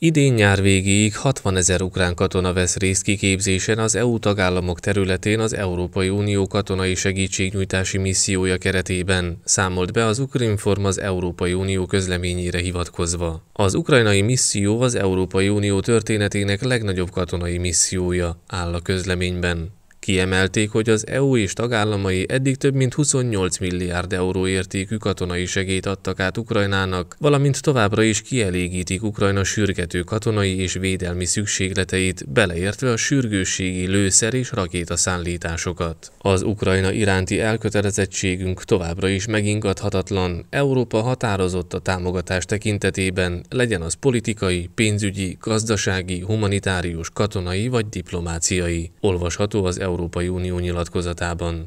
Idén nyár végéig 60 ezer ukrán katona vesz részt kiképzésen az EU tagállamok területén az Európai Unió katonai segítségnyújtási missziója keretében, számolt be az Ukrinform az Európai Unió közleményére hivatkozva. Az ukrajnai misszió az Európai Unió történetének legnagyobb katonai missziója, áll a közleményben. Kiemelték, hogy az EU és tagállamai eddig több mint 28 milliárd euró értékű katonai segélyt adtak át Ukrajnának, valamint továbbra is kielégítik Ukrajna sürgető katonai és védelmi szükségleteit, beleértve a sürgősségi lőszer és rakétaszállításokat. Az Ukrajna iránti elkötelezettségünk továbbra is megingathatatlan, Európa határozott a támogatás tekintetében, legyen az politikai, pénzügyi, gazdasági, humanitárius, katonai vagy diplomáciai. Olvasható az EU Európai Unió nyilatkozatában